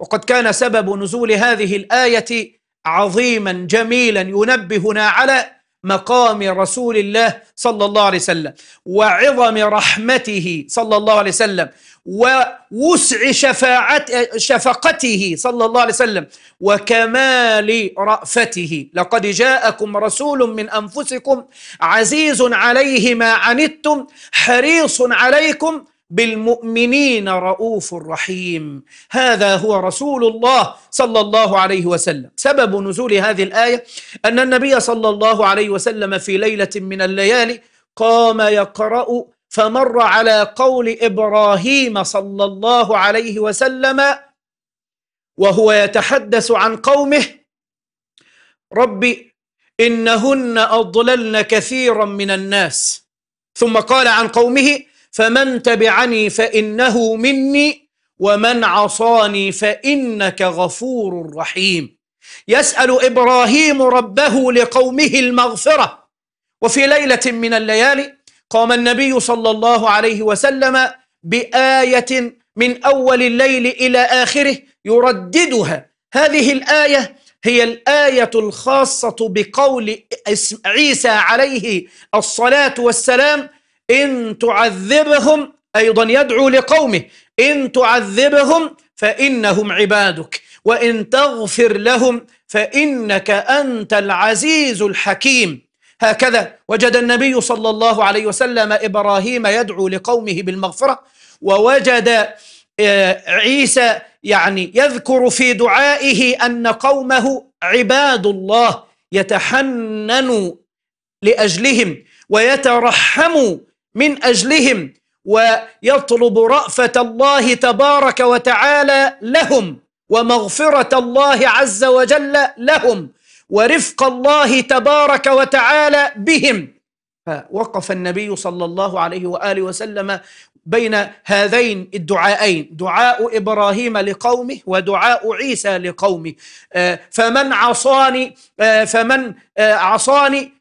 وقد كان سبب نزول هذه الآية عظيما جميلا ينبهنا على مقام رسول الله صلى الله عليه وسلم وعظم رحمته صلى الله عليه وسلم ووسع شفاعة شفقته صلى الله عليه وسلم وكمال رأفته لقد جاءكم رسول من أنفسكم عزيز عليه ما عنتم حريص عليكم بالمؤمنين رؤوف رحيم هذا هو رسول الله صلى الله عليه وسلم سبب نزول هذه الآية أن النبي صلى الله عليه وسلم في ليلة من الليالي قام يقرأ فمر على قول إبراهيم صلى الله عليه وسلم وهو يتحدث عن قومه رب إنهن أضللن كثيرا من الناس ثم قال عن قومه فمن تبعني فانه مني ومن عصاني فانك غفور رحيم يسال ابراهيم ربه لقومه المغفره وفي ليله من الليالي قام النبي صلى الله عليه وسلم بايه من اول الليل الى اخره يرددها هذه الايه هي الايه الخاصه بقول عيسى عليه الصلاه والسلام إن تعذبهم أيضا يدعو لقومه إن تعذبهم فإنهم عبادك وإن تغفر لهم فإنك أنت العزيز الحكيم هكذا وجد النبي صلى الله عليه وسلم إبراهيم يدعو لقومه بالمغفرة ووجد آه، عيسى يعني يذكر في دعائه أن قومه عباد الله يتحنن لأجلهم ويترحم من اجلهم ويطلب رافه الله تبارك وتعالى لهم ومغفره الله عز وجل لهم ورفق الله تبارك وتعالى بهم فوقف النبي صلى الله عليه واله وسلم بين هذين الدعاءين دعاء ابراهيم لقومه ودعاء عيسى لقومه آه، فمن عصاني آه، فمن آه، عصاني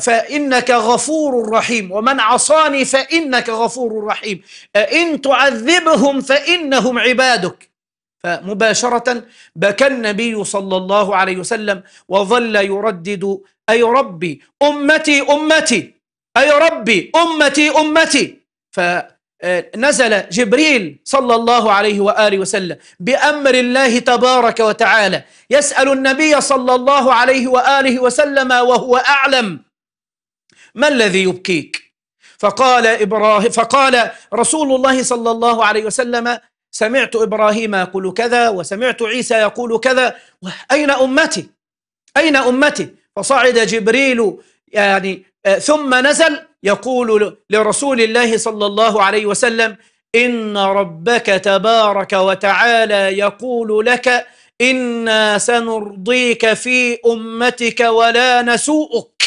فإنك غفور رحيم ومن عصاني فإنك غفور رحيم إن تعذبهم فإنهم عبادك فمباشرة بكى النبي صلى الله عليه وسلم وظل يردد أي ربي أمتي أمتي أي ربي أمتي أمتي ف آه، نزل جبريل صلى الله عليه وآله وسلم بأمر الله تبارك وتعالى يسأل النبي صلى الله عليه وآله وسلم وهو أعلم ما الذي يبكيك فقال إبراهيم فقال رسول الله صلى الله عليه وسلم سمعت إبراهيم يقول كذا وسمعت عيسى يقول كذا أين أمتي أين أمتي فصعد جبريل يعني آه، ثم نزل يقول لرسول الله صلى الله عليه وسلم إن ربك تبارك وتعالى يقول لك إنا سنرضيك في أمتك ولا نسوءك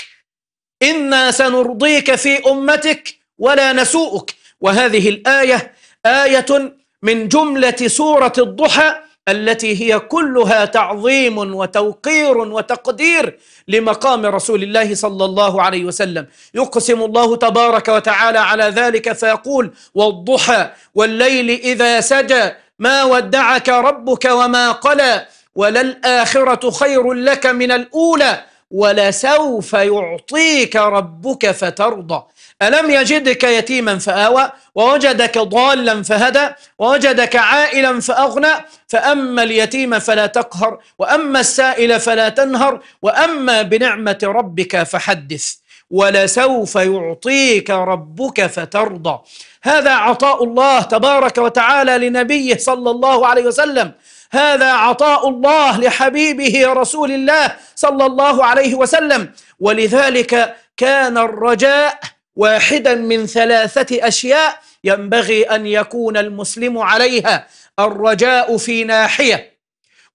إنا سنرضيك في أمتك ولا نسوءك وهذه الآية آية من جملة سورة الضحى التي هي كلها تعظيم وتوقير وتقدير لمقام رسول الله صلى الله عليه وسلم يقسم الله تبارك وتعالى على ذلك فيقول والضحى والليل إذا سجى ما ودعك ربك وما قلى وللآخرة خير لك من الأولى ولسوف يعطيك ربك فترضى ألم يجدك يتيما فآوى ووجدك ضالا فهدى ووجدك عائلا فأغنى فأما اليتيم فلا تقهر وأما السائل فلا تنهر وأما بنعمة ربك فحدث ولسوف يعطيك ربك فترضى هذا عطاء الله تبارك وتعالى لنبيه صلى الله عليه وسلم هذا عطاء الله لحبيبه رسول الله صلى الله عليه وسلم ولذلك كان الرجاء واحدا من ثلاثة أشياء ينبغي أن يكون المسلم عليها الرجاء في ناحية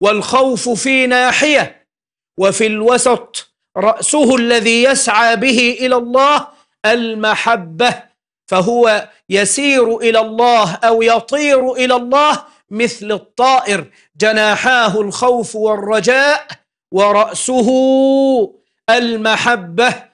والخوف في ناحية وفي الوسط رأسه الذي يسعى به إلى الله المحبة فهو يسير إلى الله أو يطير إلى الله مثل الطائر جناحاه الخوف والرجاء ورأسه المحبة